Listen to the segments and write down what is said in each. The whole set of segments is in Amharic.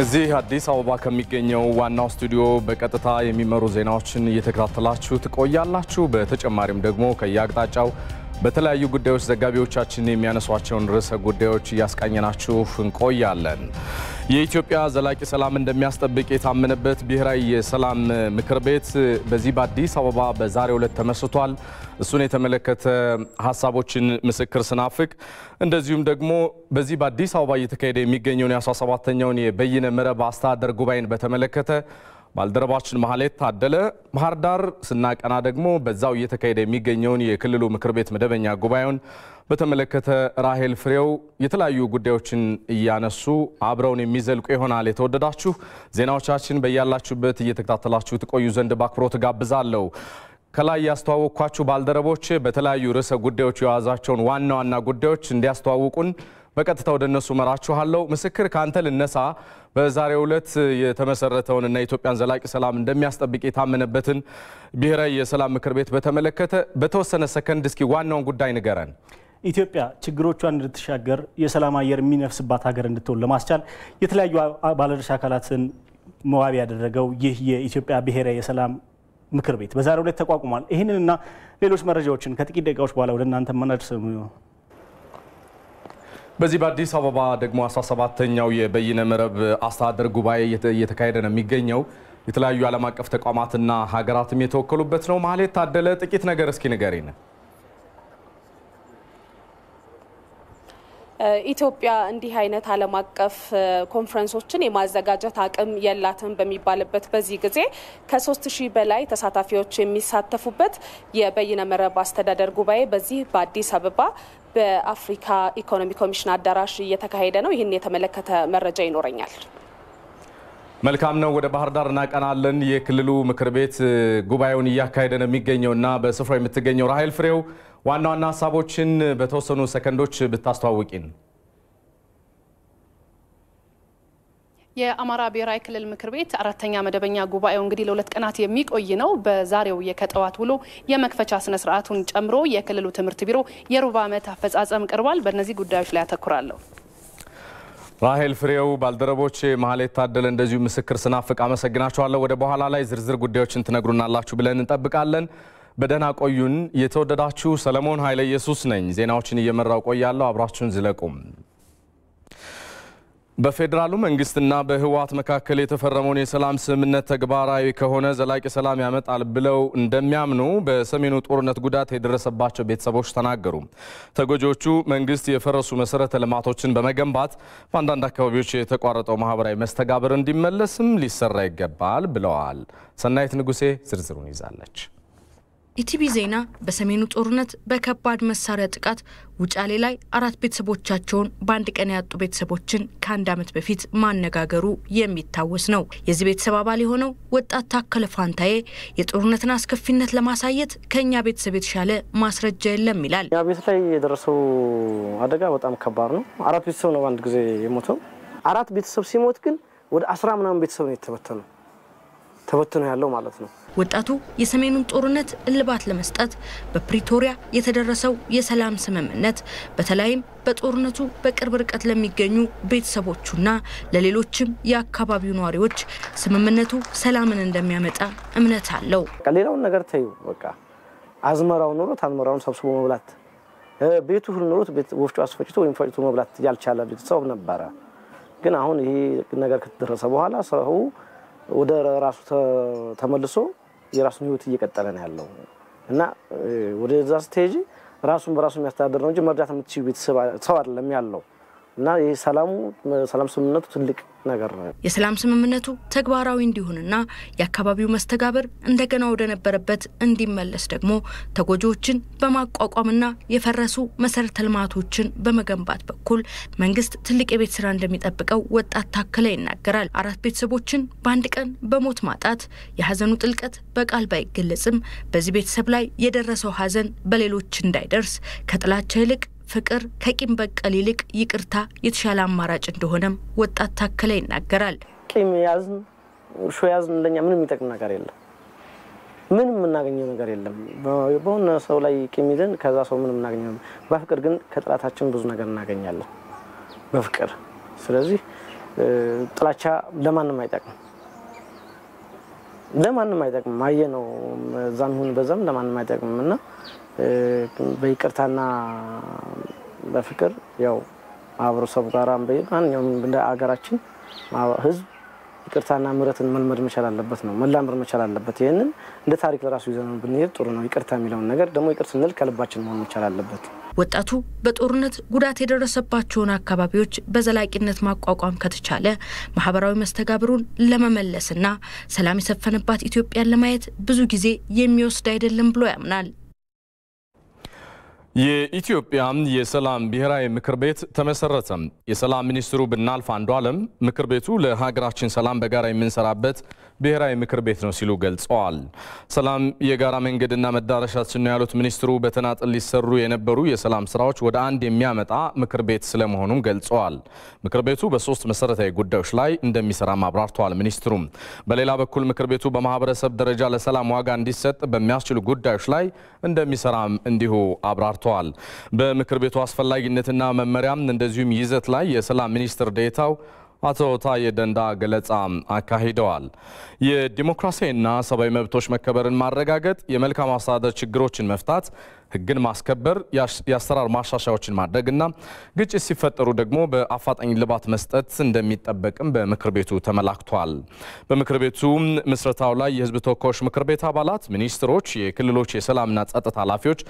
እዚህ አዲስ አበባ ከሚገኘው ዋናው ስቱዲዮ በቀጥታ የሚመሩ ዜናዎችን እየተከታተላችሁ ትቆያላችሁ። በተጨማሪም ደግሞ ከየአቅጣጫው በተለያዩ ጉዳዮች ዘጋቢዎቻችን የሚያነሷቸውን ርዕሰ ጉዳዮች እያስቃኘናችሁ እንቆያለን። የኢትዮጵያ ዘላቂ ሰላም እንደሚያስጠብቅ የታመነበት ብሔራዊ የሰላም ምክር ቤት በዚህ በአዲስ አበባ በዛሬው ዕለት ተመስርቷል። እሱን የተመለከተ ሀሳቦችን ምስክር ስናፍቅ እንደዚሁም ደግሞ በዚህ በአዲስ አበባ እየተካሄደ የሚገኘውን የ17ኛውን የበይነ መረብ አስተዳደር ጉባኤን በተመለከተ ባልደረባችን ማህሌት ታደለ ባህር ዳር ስናቀና ደግሞ በዛው እየተካሄደ የሚገኘውን የክልሉ ምክር ቤት መደበኛ ጉባኤውን በተመለከተ ራሄል ፍሬው የተለያዩ ጉዳዮችን እያነሱ አብረውን የሚዘልቁ ይሆናል። የተወደዳችሁ ዜናዎቻችን በያላችሁበት እየተከታተላችሁ ትቆዩ ዘንድ በአክብሮት ጋብዛለሁ። ከላይ ያስተዋወቅኳችሁ ባልደረቦች በተለያዩ ርዕሰ ጉዳዮች የያዛቸውን ዋና ዋና ጉዳዮች እንዲያስተዋውቁን በቀጥታ ወደ እነሱ መራችኋለሁ። ምስክር ከአንተ ልነሳ። በዛሬው ዕለት የተመሰረተውንና የኢትዮጵያን ዘላቂ ሰላም እንደሚያስጠብቅ የታመነበትን ብሔራዊ የሰላም ምክር ቤት በተመለከተ በተወሰነ ሰከንድ እስኪ ዋናውን ጉዳይ ንገረን። ኢትዮጵያ ችግሮቿን እንድትሻገር የሰላም አየር የሚነፍስባት ሀገር እንድትሆን ለማስቻል የተለያዩ ባለድርሻ አካላትን መዋቢ ያደረገው ይህ የኢትዮጵያ ብሔራዊ የሰላም ምክር ቤት በዛሬው ዕለት ተቋቁሟል። ይህንንና ሌሎች መረጃዎችን ከጥቂት ደቂቃዎች በኋላ ወደ እናንተ መናደርሰ በዚህ በአዲስ አበባ ደግሞ 17 ተኛው የበይነ መረብ አስተዳደር ጉባኤ እየተካሄደ ነው የሚገኘው። የተለያዩ ዓለም አቀፍ ተቋማትና ሀገራትም የተወከሉበት ነው። ማህሌት ታደለ ጥቂት ነገር እስኪ ንገሪን። ኢትዮጵያ እንዲህ አይነት ዓለም አቀፍ ኮንፈረንሶችን የማዘጋጀት አቅም የላትም በሚባልበት በዚህ ጊዜ ከሶስት ሺህ በላይ ተሳታፊዎች የሚሳተፉበት የበይነ መረብ አስተዳደር ጉባኤ በዚህ በአዲስ አበባ በአፍሪካ ኢኮኖሚ ኮሚሽን አዳራሽ እየተካሄደ ነው። ይህን የተመለከተ መረጃ ይኖረኛል። መልካም ነው። ወደ ባህር ዳር እናቀናለን። የክልሉ ምክር ቤት ጉባኤውን እያካሄደ ነው የሚገኘው እና በስፍራው የምትገኘው ራሄል ፍሬው ዋና ዋና ሀሳቦችን በተወሰኑ ሰከንዶች ብታስተዋውቂን። የአማራ ብሔራዊ ክልል ምክር ቤት አራተኛ መደበኛ ጉባኤው እንግዲህ ለሁለት ቀናት የሚቆይ ነው። በዛሬው የከጠዋት ውሎ የመክፈቻ ስነ ስርዓቱን ጨምሮ የክልሉ ትምህርት ቢሮ የሩብ ዓመት አፈጻጸም ቀርቧል። በእነዚህ ጉዳዮች ላይ አተኩራለሁ። ራሄል ፍሬው፣ ባልደረቦች መሀል የታደለ እንደዚሁ ምስክር ስናፍቅ አመሰግናችኋለሁ። ወደ በኋላ ላይ ዝርዝር ጉዳዮችን ትነግሩናላችሁ ብለን እንጠብቃለን። በደህና ቆዩን። የተወደዳችሁ ሰለሞን ኃይለ ኢየሱስ ነኝ። ዜናዎችን እየመራው ቆያለሁ። አብራችሁን ዝለቁም። በፌዴራሉ መንግስትና በህወሓት መካከል የተፈረመውን የሰላም ስምምነት ተግባራዊ ከሆነ ዘላቂ ሰላም ያመጣል ብለው እንደሚያምኑ በሰሜኑ ጦርነት ጉዳት የደረሰባቸው ቤተሰቦች ተናገሩ። ተጎጂዎቹ መንግስት የፈረሱ መሰረተ ልማቶችን በመገንባት በአንዳንድ አካባቢዎች የተቋረጠው ማህበራዊ መስተጋብር እንዲመለስም ሊሰራ ይገባል ብለዋል። ሰናይት ንጉሴ ዝርዝሩን ይዛለች። ኢቲቪ ዜና በሰሜኑ ጦርነት በከባድ መሳሪያ ጥቃት ውጫሌ ላይ አራት ቤተሰቦቻቸውን በአንድ ቀን ያጡ ቤተሰቦችን ከአንድ ዓመት በፊት ማነጋገሩ የሚታወስ ነው። የዚህ ቤተሰብ አባል የሆነው ወጣት ታከለ ፋንታዬ የጦርነትን አስከፊነት ለማሳየት ከእኛ ቤተሰብ የተሻለ ማስረጃ የለም ይላል። ያ ቤት ላይ የደረሰው አደጋ በጣም ከባድ ነው። አራት ቤተሰብ ነው በአንድ ጊዜ የሞተው። አራት ቤተሰብ ሲሞት ግን ወደ አስራ ምናምን ቤተሰብ ነው የተበተነው ተበትኖ ያለው ማለት ነው ወጣቱ የሰሜኑን ጦርነት እልባት ለመስጠት በፕሪቶሪያ የተደረሰው የሰላም ስምምነት በተለይም በጦርነቱ በቅርብ ርቀት ለሚገኙ ቤተሰቦቹና ለሌሎችም የአካባቢው ነዋሪዎች ስምምነቱ ሰላምን እንደሚያመጣ እምነት አለው። ሌላውን ነገር ተዩ። በቃ አዝመራው ኑሮት አዝመራውን ሰብስቦ መብላት፣ ቤቱ ኑሮት ወፍጮ አስፈጭቶ ወይም ፈጭቶ መብላት ያልቻለ ቤተሰብ ነበረ። ግን አሁን ይሄ ነገር ከተደረሰ በኋላ ሰው ወደ ራሱ ተመልሶ የራሱን ህይወት እየቀጠለ ነው ያለው እና ወደዛ ስትሄጂ ራሱን በራሱ የሚያስተዳደር ነው እንጂ መርዳት የምትችይው ቤተሰብ ሰው አይደለም ያለው። እና ይህ ሰላሙ ሰላም ስምምነቱ ትልቅ ነገር ነው። የሰላም ስምምነቱ ተግባራዊ እንዲሆንና የአካባቢው መስተጋበር እንደገና ወደ ነበረበት እንዲመለስ ደግሞ ተጎጂዎችን በማቋቋምና የፈረሱ መሰረተ ልማቶችን በመገንባት በኩል መንግስት ትልቅ የቤት ስራ እንደሚጠብቀው ወጣት ታከለ ይናገራል። አራት ቤተሰቦችን በአንድ ቀን በሞት ማጣት የሀዘኑ ጥልቀት በቃል ባይገለጽም በዚህ ቤተሰብ ላይ የደረሰው ሀዘን በሌሎች እንዳይደርስ ከጥላቻ ይልቅ ፍቅር ከቂም በቀል ይልቅ ይቅርታ የተሻለ አማራጭ እንደሆነም ወጣት ታከለ ይናገራል። ቂም ያዝን ሾ ያዝን ለኛ ምንም የሚጠቅም ነገር የለም። ምንም የምናገኘው ነገር የለም። በሆነ ሰው ላይ ቂም ይዘን ከዛ ሰው ምንም እናገኘው። በፍቅር ግን ከጥላታችን ብዙ ነገር እናገኛለን በፍቅር ስለዚህ ጥላቻ ለማንም አይጠቅም፣ ለማንም አይጠቅምም። አየ ነው እዛም ይሁን በዛም ለማንም አይጠቅምም እና በይቅርታና በፍቅር ያው ማህበረሰቡ ጋር ማንኛውም እንደ ሀገራችን ህዝብ ይቅርታና ምሕረትን መልመድ መቻል አለበት ነው መላመድ መቻል አለበት። ይህንን እንደ ታሪክ ለራሱ ይዘን ብንሄድ ጥሩ ነው። ይቅርታ የሚለውን ነገር ደግሞ ይቅር ስንል ከልባችን መሆን መቻል አለበት። ወጣቱ በጦርነት ጉዳት የደረሰባቸውን አካባቢዎች በዘላቂነት ማቋቋም ከተቻለ ማህበራዊ መስተጋብሩን ለመመለስና ሰላም የሰፈነባት ኢትዮጵያን ለማየት ብዙ ጊዜ የሚወስድ አይደለም ብሎ ያምናል። የኢትዮጵያ የሰላም ብሔራዊ ምክር ቤት ተመሰረተ። የሰላም ሚኒስትሩ ብናልፍ አለም። ምክር ቤቱ ለሀገራችን ሰላም በጋራ የምንሰራበት ብሔራዊ ምክር ቤት ነው ሲሉ ገልጸዋል። ሰላም የጋራ መንገድና መዳረሻችን ነው ያሉት ሚኒስትሩ በተናጥል ሊሰሩ የነበሩ የሰላም ስራዎች ወደ አንድ የሚያመጣ ምክር ቤት ስለመሆኑም ገልጸዋል። ምክር ቤቱ በሶስት መሰረታዊ ጉዳዮች ላይ እንደሚሰራም አብራርተዋል። ሚኒስትሩም በሌላ በኩል ምክር ቤቱ በማህበረሰብ ደረጃ ለሰላም ዋጋ እንዲሰጥ በሚያስችሉ ጉዳዮች ላይ እንደሚሰራም እንዲሁ አብራርተዋል። በምክር ቤቱ አስፈላጊነትና መመሪያም እንደዚሁም ይዘት ላይ የሰላም ሚኒስትር ዴታው አቶ ታዬ ደንዳ ገለጻ አካሂደዋል። የዲሞክራሲያዊና ሰብአዊ መብቶች መከበርን ማረጋገጥ፣ የመልካም አስተዳደር ችግሮችን መፍታት ህግን ማስከበር፣ የአሰራር ማሻሻያዎችን ማድረግና ግጭት ሲፈጠሩ ደግሞ በአፋጣኝ ልባት መስጠት እንደሚጠበቅም በምክር ቤቱ ተመላክቷል። በምክር ቤቱ ምስረታው ላይ የህዝብ ተወካዮች ምክር ቤት አባላት፣ ሚኒስትሮች፣ የክልሎች የሰላምና ጸጥታ ኃላፊዎች፣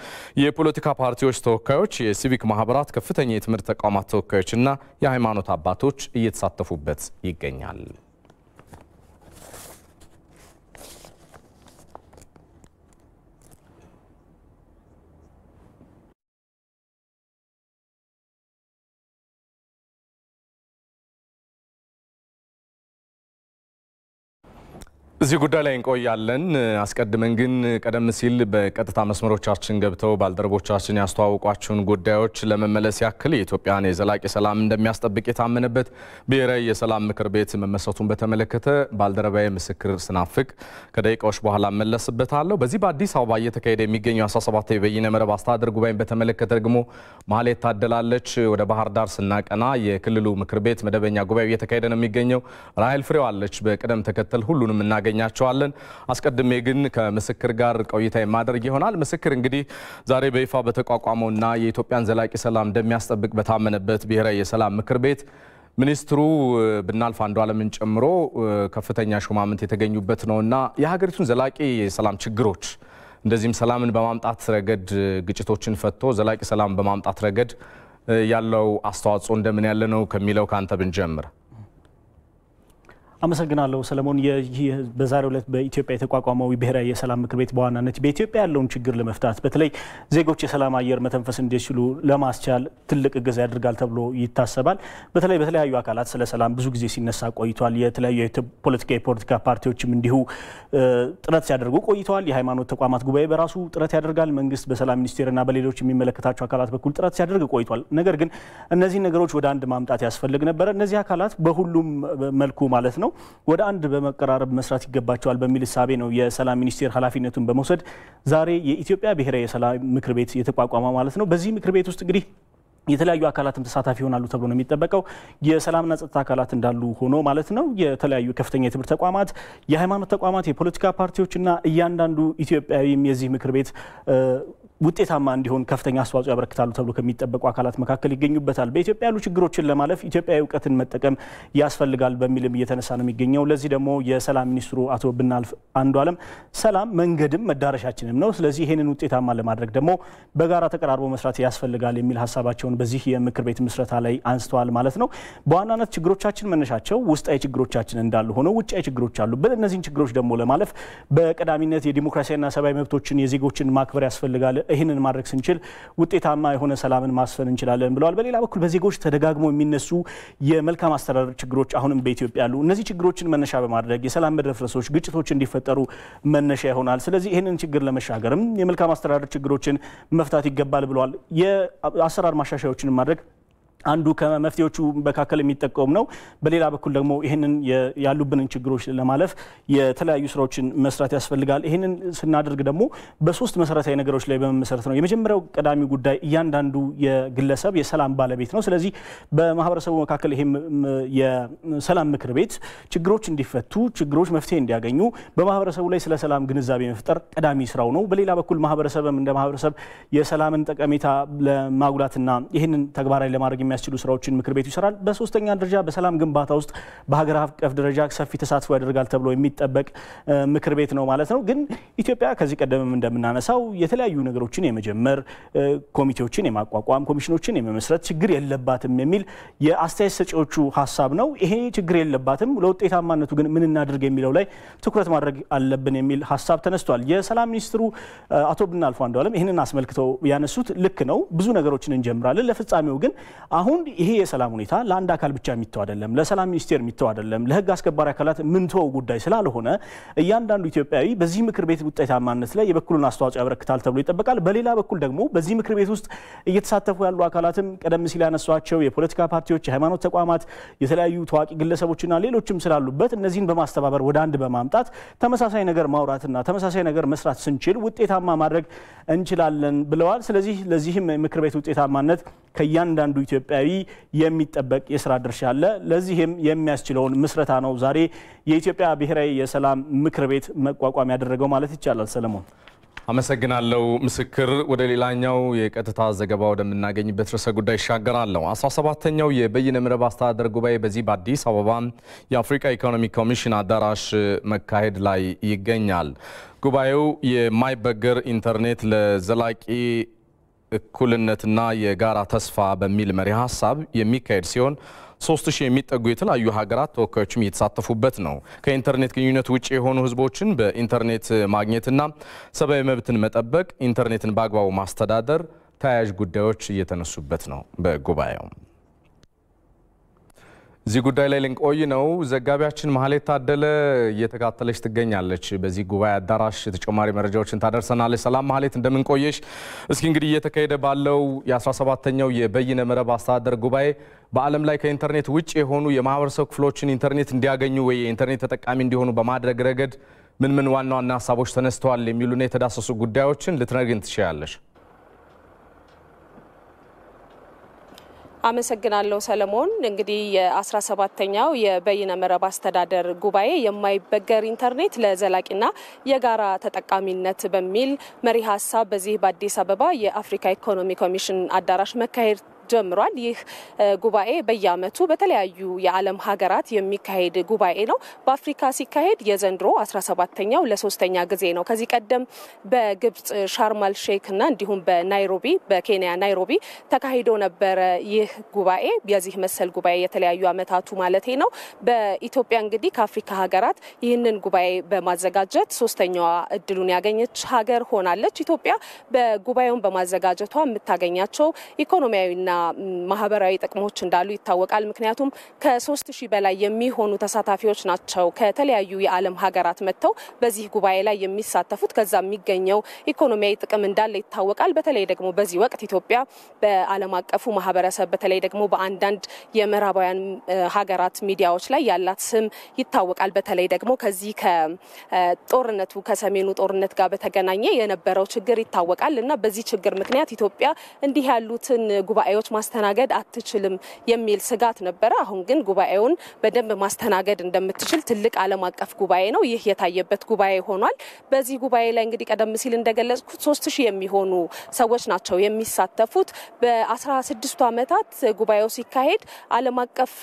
የፖለቲካ ፓርቲዎች ተወካዮች፣ የሲቪክ ማህበራት፣ ከፍተኛ የትምህርት ተቋማት ተወካዮችና የሃይማኖት አባቶች እየተሳተፉበት ይገኛል። እዚህ ጉዳይ ላይ እንቆያለን። አስቀድመን ግን ቀደም ሲል በቀጥታ መስመሮቻችን ገብተው ባልደረቦቻችን ያስተዋወቋችሁን ጉዳዮች ለመመለስ ያክል የኢትዮጵያን የዘላቂ ሰላም እንደሚያስጠብቅ የታመነበት ብሔራዊ የሰላም ምክር ቤት መመሰቱን በተመለከተ ባልደረባዊ ምስክር ስናፍቅ ከደቂቃዎች በኋላ መለስበታለሁ። በዚህ በአዲስ አበባ እየተካሄደ የሚገኘው 17 የበይነ መረብ አስተዳደር ጉባኤን በተመለከተ ደግሞ መሀል ታደላለች። ወደ ባህር ዳር ስናቀና የክልሉ ምክር ቤት መደበኛ ጉባኤ እየተካሄደ ነው የሚገኘው። ራሄል ፍሬው አለች። በቅደም ተከተል ሁሉንም እናገኝ እናገኛቸዋለን። አስቀድሜ ግን ከምስክር ጋር ቆይታ የማደርግ ይሆናል። ምስክር እንግዲህ ዛሬ በይፋ በተቋቋመውና የኢትዮጵያን ዘላቂ ሰላም እንደሚያስጠብቅ በታመነበት ብሔራዊ የሰላም ምክር ቤት ሚኒስትሩ ብናልፍ አለምን ጨምሮ ከፍተኛ ሹማምንት የተገኙበት ነውና የሀገሪቱን ዘላቂ የሰላም ችግሮች እንደዚህም ሰላምን በማምጣት ረገድ ግጭቶችን ፈቶ ዘላቂ ሰላም በማምጣት ረገድ ያለው አስተዋጽኦ እንደምን ያለ ነው ከሚለው ከአንተ ብንጀምር። አመሰግናለሁ ሰለሞን። በዛሬው ዕለት በኢትዮጵያ የተቋቋመው ብሔራዊ የሰላም ምክር ቤት በዋናነት በኢትዮጵያ ያለውን ችግር ለመፍታት በተለይ ዜጎች የሰላም አየር መተንፈስ እንዲችሉ ለማስቻል ትልቅ እገዛ ያደርጋል ተብሎ ይታሰባል። በተለይ በተለያዩ አካላት ስለ ሰላም ብዙ ጊዜ ሲነሳ ቆይቷል። የተለያዩ ፖለቲካ የፖለቲካ ፓርቲዎችም እንዲሁ ጥረት ሲያደርጉ ቆይተዋል። የሃይማኖት ተቋማት ጉባኤ በራሱ ጥረት ያደርጋል። መንግስት በሰላም ሚኒስቴርና በሌሎች የሚመለከታቸው አካላት በኩል ጥረት ሲያደርግ ቆይቷል። ነገር ግን እነዚህን ነገሮች ወደ አንድ ማምጣት ያስፈልግ ነበረ። እነዚህ አካላት በሁሉም መልኩ ማለት ነው ወደ አንድ በመቀራረብ መስራት ይገባቸዋል በሚል እሳቤ ነው የሰላም ሚኒስቴር ኃላፊነቱን በመውሰድ ዛሬ የኢትዮጵያ ብሔራዊ የሰላም ምክር ቤት የተቋቋመ ማለት ነው። በዚህ ምክር ቤት ውስጥ እንግዲህ የተለያዩ አካላትም ተሳታፊ ይሆናሉ ተብሎ ነው የሚጠበቀው። የሰላምና ጸጥታ አካላት እንዳሉ ሆኖ ማለት ነው የተለያዩ ከፍተኛ የትምህርት ተቋማት፣ የሃይማኖት ተቋማት፣ የፖለቲካ ፓርቲዎችና እያንዳንዱ ኢትዮጵያዊም የዚህ ምክር ቤት ውጤታማ እንዲሆን ከፍተኛ አስተዋጽኦ ያበረክታሉ ተብሎ ከሚጠበቁ አካላት መካከል ይገኙበታል። በኢትዮጵያ ያሉ ችግሮችን ለማለፍ ኢትዮጵያዊ እውቀትን መጠቀም ያስፈልጋል በሚልም እየተነሳ ነው የሚገኘው። ለዚህ ደግሞ የሰላም ሚኒስትሩ አቶ ብናልፍ አንዱዓለም ሰላም መንገድም መዳረሻችንም ነው፣ ስለዚህ ይህንን ውጤታማ ለማድረግ ደግሞ በጋራ ተቀራርቦ መስራት ያስፈልጋል የሚል ሀሳባቸውን በዚህ የምክር ቤት ምስረታ ላይ አንስተዋል ማለት ነው። በዋናነት ችግሮቻችን መነሻቸው ውስጣዊ ችግሮቻችን እንዳሉ ሆነው ውጫዊ ችግሮች አሉ። እነዚህን ችግሮች ደግሞ ለማለፍ በቀዳሚነት የዲሞክራሲያና ሰብአዊ መብቶችን የዜጎችን ማክበር ያስፈልጋል ይህንን ማድረግ ስንችል ውጤታማ የሆነ ሰላምን ማስፈን እንችላለን ብለዋል። በሌላ በኩል በዜጎች ተደጋግሞ የሚነሱ የመልካም አስተዳደር ችግሮች አሁንም በኢትዮጵያ አሉ። እነዚህ ችግሮችን መነሻ በማድረግ የሰላም መደፍረሶች፣ ግጭቶች እንዲፈጠሩ መነሻ ይሆናል። ስለዚህ ይህንን ችግር ለመሻገርም የመልካም አስተዳደር ችግሮችን መፍታት ይገባል ብለዋል። የአሰራር ማሻሻያዎችን ማድረግ አንዱ ከመፍትሄዎቹ መካከል የሚጠቀሙ ነው። በሌላ በኩል ደግሞ ይህንን ያሉብንን ችግሮች ለማለፍ የተለያዩ ስራዎችን መስራት ያስፈልጋል። ይህንን ስናደርግ ደግሞ በሶስት መሰረታዊ ነገሮች ላይ በመመሰረት ነው። የመጀመሪያው ቀዳሚ ጉዳይ እያንዳንዱ የግለሰብ የሰላም ባለቤት ነው። ስለዚህ በማህበረሰቡ መካከል ይህም የሰላም ምክር ቤት ችግሮች እንዲፈቱ፣ ችግሮች መፍትሄ እንዲያገኙ በማህበረሰቡ ላይ ስለ ሰላም ግንዛቤ መፍጠር ቀዳሚ ስራው ነው። በሌላ በኩል ማህበረሰብም እንደ ማህበረሰብ የሰላምን ጠቀሜታ ለማጉላትና ይህንን ተግባራዊ ለማድረግ የሚያስችሉ ስራዎችን ምክር ቤቱ ይሰራል። በሶስተኛ ደረጃ በሰላም ግንባታ ውስጥ በሀገር አቀፍ ደረጃ ሰፊ ተሳትፎ ያደርጋል ተብሎ የሚጠበቅ ምክር ቤት ነው ማለት ነው። ግን ኢትዮጵያ ከዚህ ቀደምም እንደምናነሳው የተለያዩ ነገሮችን የመጀመር ኮሚቴዎችን የማቋቋም ኮሚሽኖችን የመመስረት ችግር የለባትም የሚል የአስተያየት ሰጪዎቹ ሀሳብ ነው። ይሄ ችግር የለባትም፣ ለውጤታማነቱ ግን ምን እናድርግ የሚለው ላይ ትኩረት ማድረግ አለብን የሚል ሀሳብ ተነስቷል። የሰላም ሚኒስትሩ አቶ ብናልፉ አንዱዓለም ይህንን አስመልክተው ያነሱት ልክ ነው፣ ብዙ ነገሮችን እንጀምራለን፣ ለፍጻሜው ግን አሁን ይሄ የሰላም ሁኔታ ለአንድ አካል ብቻ የሚተው አይደለም፣ ለሰላም ሚኒስቴር የሚተው አይደለም፣ ለህግ አስከባሪ አካላት ምንተው ጉዳይ ስላልሆነ እያንዳንዱ ኢትዮጵያዊ በዚህ ምክር ቤት ውጤታማነት ላይ የበኩሉን አስተዋጽኦ ያበረክታል ተብሎ ይጠበቃል። በሌላ በኩል ደግሞ በዚህ ምክር ቤት ውስጥ እየተሳተፉ ያሉ አካላትም ቀደም ሲል ያነሷቸው የፖለቲካ ፓርቲዎች፣ የሃይማኖት ተቋማት፣ የተለያዩ ታዋቂ ግለሰቦችና ሌሎችም ስላሉበት እነዚህን በማስተባበር ወደ አንድ በማምጣት ተመሳሳይ ነገር ማውራትና ተመሳሳይ ነገር መስራት ስንችል ውጤታማ ማድረግ እንችላለን ብለዋል። ስለዚህ ለዚህም ምክር ቤት ውጤታማነት ከእያንዳንዱ ኢትዮጵያ ኢትዮጵያዊ የሚጠበቅ የስራ ድርሻ አለ። ለዚህም የሚያስችለውን ምስረታ ነው ዛሬ የኢትዮጵያ ብሔራዊ የሰላም ምክር ቤት መቋቋም ያደረገው ማለት ይቻላል። ሰለሞን አመሰግናለሁ ምስክር። ወደ ሌላኛው የቀጥታ ዘገባ ወደምናገኝበት ርዕሰ ጉዳይ ይሻገራለሁ። 17ተኛው የበይነ መረብ አስተዳደር ጉባኤ በዚህ በአዲስ አበባ የአፍሪካ ኢኮኖሚ ኮሚሽን አዳራሽ መካሄድ ላይ ይገኛል። ጉባኤው የማይበገር ኢንተርኔት ለዘላቂ እኩልነትና የጋራ ተስፋ በሚል መሪ ሀሳብ የሚካሄድ ሲሆን 3000 የሚጠጉ የተለያዩ ሀገራት ተወካዮችም እየተሳተፉበት ነው። ከኢንተርኔት ግንኙነት ውጭ የሆኑ ህዝቦችን በኢንተርኔት ማግኘትና ሰብአዊ መብትን መጠበቅ፣ ኢንተርኔትን በአግባቡ ማስተዳደር ተያያዥ ጉዳዮች እየተነሱበት ነው በጉባኤው። እዚህ ጉዳይ ላይ ልንቆይ ነው። ዘጋቢያችን ማህሌት ታደለ እየተካተለች ትገኛለች። በዚህ ጉባኤ አዳራሽ ተጨማሪ መረጃዎችን ታደርሰናለች። ሰላም ማህሌት፣ እንደምንቆየሽ። እስኪ እንግዲህ እየተካሄደ ባለው የ17ኛው የበይነ መረብ አስተዳደር ጉባኤ በዓለም ላይ ከኢንተርኔት ውጭ የሆኑ የማህበረሰብ ክፍሎችን ኢንተርኔት እንዲያገኙ ወይ የኢንተርኔት ተጠቃሚ እንዲሆኑ በማድረግ ረገድ ምን ምን ዋና ዋና ሀሳቦች ተነስተዋል የሚሉና የተዳሰሱ ጉዳዮችን ልትነግን ትችላለች? አመሰግናለሁ ሰለሞን። እንግዲህ የአስራ ሰባተኛው የበይነ መረብ አስተዳደር ጉባኤ የማይበገር ኢንተርኔት ለዘላቂና የጋራ ተጠቃሚነት በሚል መሪ ሀሳብ በዚህ በአዲስ አበባ የአፍሪካ ኢኮኖሚ ኮሚሽን አዳራሽ መካሄድ ጀምሯል። ይህ ጉባኤ በየአመቱ በተለያዩ የዓለም ሀገራት የሚካሄድ ጉባኤ ነው። በአፍሪካ ሲካሄድ የዘንድሮ 17ተኛው ለሶስተኛ ጊዜ ነው። ከዚህ ቀደም በግብጽ ሻርማል ሼክና እንዲሁም በናይሮቢ በኬንያ ናይሮቢ ተካሂዶ ነበረ። ይህ ጉባኤ የዚህ መሰል ጉባኤ የተለያዩ ዓመታቱ ማለት ነው። በኢትዮጵያ እንግዲህ ከአፍሪካ ሀገራት ይህንን ጉባኤ በማዘጋጀት ሶስተኛዋ እድሉን ያገኘች ሀገር ሆናለች። ኢትዮጵያ በጉባኤውን በማዘጋጀቷ የምታገኛቸው ኢኮኖሚያዊና ማህበራዊ ጥቅሞች እንዳሉ ይታወቃል። ምክንያቱም ከሶስት ሺህ በላይ የሚሆኑ ተሳታፊዎች ናቸው ከተለያዩ የዓለም ሀገራት መጥተው በዚህ ጉባኤ ላይ የሚሳተፉት። ከዛ የሚገኘው ኢኮኖሚያዊ ጥቅም እንዳለ ይታወቃል። በተለይ ደግሞ በዚህ ወቅት ኢትዮጵያ በዓለም አቀፉ ማህበረሰብ በተለይ ደግሞ በአንዳንድ የምዕራባውያን ሀገራት ሚዲያዎች ላይ ያላት ስም ይታወቃል። በተለይ ደግሞ ከዚህ ከጦርነቱ ከሰሜኑ ጦርነት ጋር በተገናኘ የነበረው ችግር ይታወቃል እና በዚህ ችግር ምክንያት ኢትዮጵያ እንዲህ ያሉትን ጉባኤዎች ጉዳዮች ማስተናገድ አትችልም የሚል ስጋት ነበረ። አሁን ግን ጉባኤውን በደንብ ማስተናገድ እንደምትችል ትልቅ ዓለም አቀፍ ጉባኤ ነው። ይህ የታየበት ጉባኤ ሆኗል። በዚህ ጉባኤ ላይ እንግዲህ ቀደም ሲል እንደገለጽኩት ሶስት ሺህ የሚሆኑ ሰዎች ናቸው የሚሳተፉት። በአስራ ስድስቱ ዓመታት ጉባኤው ሲካሄድ ዓለም አቀፍ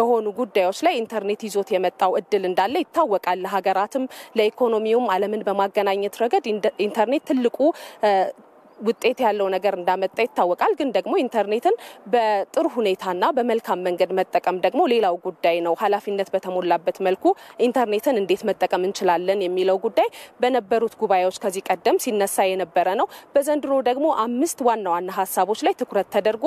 በሆኑ ጉዳዮች ላይ ኢንተርኔት ይዞት የመጣው እድል እንዳለ ይታወቃል። ለሀገራትም ለኢኮኖሚውም ዓለምን በማገናኘት ረገድ ኢንተርኔት ትልቁ ውጤት ያለው ነገር እንዳመጣ ይታወቃል። ግን ደግሞ ኢንተርኔትን በጥሩ ሁኔታና በመልካም መንገድ መጠቀም ደግሞ ሌላው ጉዳይ ነው። ኃላፊነት በተሞላበት መልኩ ኢንተርኔትን እንዴት መጠቀም እንችላለን የሚለው ጉዳይ በነበሩት ጉባኤዎች ከዚህ ቀደም ሲነሳ የነበረ ነው። በዘንድሮ ደግሞ አምስት ዋና ዋና ሀሳቦች ላይ ትኩረት ተደርጎ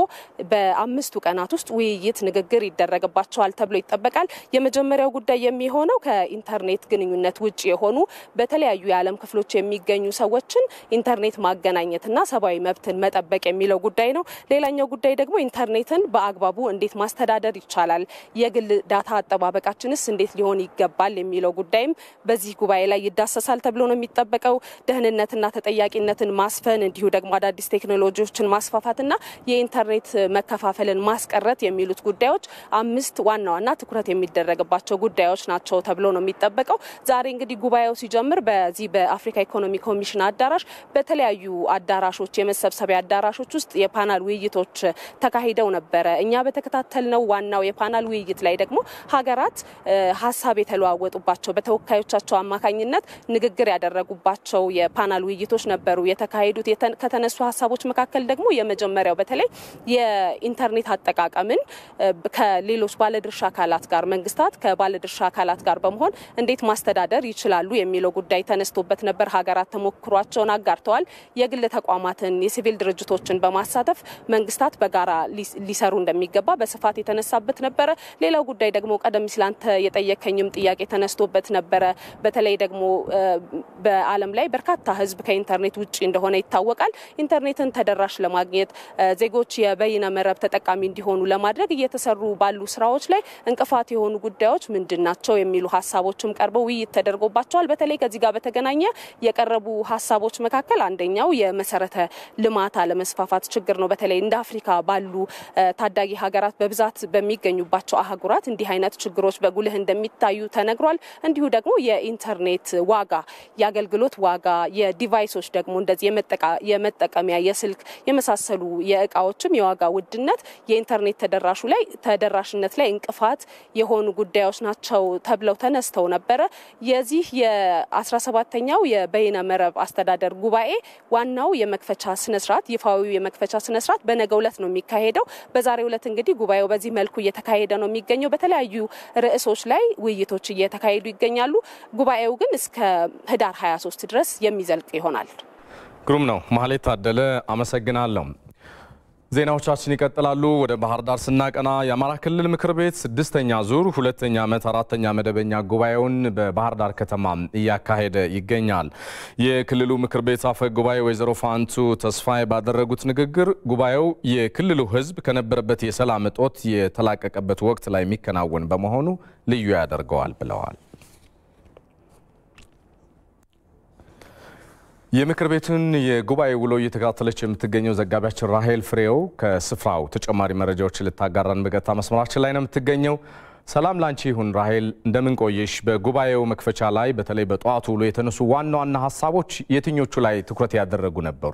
በአምስቱ ቀናት ውስጥ ውይይት፣ ንግግር ይደረግባቸዋል ተብሎ ይጠበቃል። የመጀመሪያው ጉዳይ የሚሆነው ከኢንተርኔት ግንኙነት ውጭ የሆኑ በተለያዩ የዓለም ክፍሎች የሚገኙ ሰዎችን ኢንተርኔት ማገናኘትና ሰብአዊ መብትን መጠበቅ የሚለው ጉዳይ ነው። ሌላኛው ጉዳይ ደግሞ ኢንተርኔትን በአግባቡ እንዴት ማስተዳደር ይቻላል፣ የግል ዳታ አጠባበቃችንስ እንዴት ሊሆን ይገባል የሚለው ጉዳይም በዚህ ጉባኤ ላይ ይዳሰሳል ተብሎ ነው የሚጠበቀው። ደህንነትና ተጠያቂነትን ማስፈን እንዲሁ ደግሞ አዳዲስ ቴክኖሎጂዎችን ማስፋፋትና የኢንተርኔት መከፋፈልን ማስቀረት የሚሉት ጉዳዮች አምስት ዋና ዋና ትኩረት የሚደረግባቸው ጉዳዮች ናቸው ተብሎ ነው የሚጠበቀው። ዛሬ እንግዲህ ጉባኤው ሲጀምር በዚህ በአፍሪካ ኢኮኖሚ ኮሚሽን አዳራሽ በተለያዩ አዳራሽ አዳራሾች የመሰብሰቢያ አዳራሾች ውስጥ የፓናል ውይይቶች ተካሂደው ነበረ። እኛ በተከታተልነው ዋናው የፓናል ውይይት ላይ ደግሞ ሀገራት ሀሳብ የተለዋወጡባቸው በተወካዮቻቸው አማካኝነት ንግግር ያደረጉባቸው የፓናል ውይይቶች ነበሩ የተካሄዱት። ከተነሱ ሀሳቦች መካከል ደግሞ የመጀመሪያው በተለይ የኢንተርኔት አጠቃቀምን ከሌሎች ባለድርሻ አካላት ጋር መንግስታት ከባለድርሻ አካላት ጋር በመሆን እንዴት ማስተዳደር ይችላሉ የሚለው ጉዳይ ተነስቶበት ነበር። ሀገራት ተሞክሯቸውን አጋርተዋል። የግል ተቋማ ተቋማትን፣ የሲቪል ድርጅቶችን በማሳተፍ መንግስታት በጋራ ሊሰሩ እንደሚገባ በስፋት የተነሳበት ነበረ። ሌላው ጉዳይ ደግሞ ቀደም ሲል አንተ የጠየከኝም ጥያቄ ተነስቶበት ነበረ። በተለይ ደግሞ በዓለም ላይ በርካታ ህዝብ ከኢንተርኔት ውጭ እንደሆነ ይታወቃል። ኢንተርኔትን ተደራሽ ለማግኘት ዜጎች የበይነ መረብ ተጠቃሚ እንዲሆኑ ለማድረግ እየተሰሩ ባሉ ስራዎች ላይ እንቅፋት የሆኑ ጉዳዮች ምንድን ናቸው የሚሉ ሀሳቦችም ቀርበው ውይይት ተደርጎባቸዋል። በተለይ ከዚህ ጋር በተገናኘ የቀረቡ ሀሳቦች መካከል አንደኛው የመሰረ መሰረተ ልማት አለመስፋፋት ችግር ነው። በተለይ እንደ አፍሪካ ባሉ ታዳጊ ሀገራት በብዛት በሚገኙባቸው አህጉራት እንዲህ አይነት ችግሮች በጉልህ እንደሚታዩ ተነግሯል። እንዲሁ ደግሞ የኢንተርኔት ዋጋ፣ የአገልግሎት ዋጋ፣ የዲቫይሶች ደግሞ እንደዚህ የመጠቀሚያ የስልክ የመሳሰሉ የእቃዎችም የዋጋ ውድነት የኢንተርኔት ተደራሹ ላይ ተደራሽነት ላይ እንቅፋት የሆኑ ጉዳዮች ናቸው ተብለው ተነስተው ነበረ። የዚህ የ 17 የበይነ መረብ አስተዳደር ጉባኤ ዋናው የመ የመክፈቻ ስነስርዓት ይፋዊ የመክፈቻ ስነስርዓት በነገው ዕለት ነው የሚካሄደው። በዛሬው ዕለት እንግዲህ ጉባኤው በዚህ መልኩ እየተካሄደ ነው የሚገኘው። በተለያዩ ርዕሶች ላይ ውይይቶች እየተካሄዱ ይገኛሉ። ጉባኤው ግን እስከ ህዳር 23 ድረስ የሚዘልቅ ይሆናል። ግሩም ነው። መሀሌት ታደለ አመሰግናለሁ። ዜናዎቻችን ይቀጥላሉ። ወደ ባህር ዳር ስናቀና የአማራ ክልል ምክር ቤት ስድስተኛ ዙር ሁለተኛ ዓመት አራተኛ መደበኛ ጉባኤውን በባህር ዳር ከተማ እያካሄደ ይገኛል። የክልሉ ምክር ቤት አፈ ጉባኤ ወይዘሮ ፋንቱ ተስፋዬ ባደረጉት ንግግር ጉባኤው የክልሉ ሕዝብ ከነበረበት የሰላም እጦት የተላቀቀበት ወቅት ላይ የሚከናወን በመሆኑ ልዩ ያደርገዋል ብለዋል። የምክር ቤቱን የጉባኤ ውሎ እየተከታተለች የምትገኘው ዘጋቢያችን ራሄል ፍሬው ከስፍራው ተጨማሪ መረጃዎች ልታጋራን በቀጥታ መስመራችን ላይ ነው የምትገኘው። ሰላም ላንቺ ይሁን ራሄል፣ እንደምን ቆየሽ? በጉባኤው መክፈቻ ላይ በተለይ በጠዋቱ ውሎ የተነሱ ዋና ዋና ሀሳቦች የትኞቹ ላይ ትኩረት ያደረጉ ነበሩ?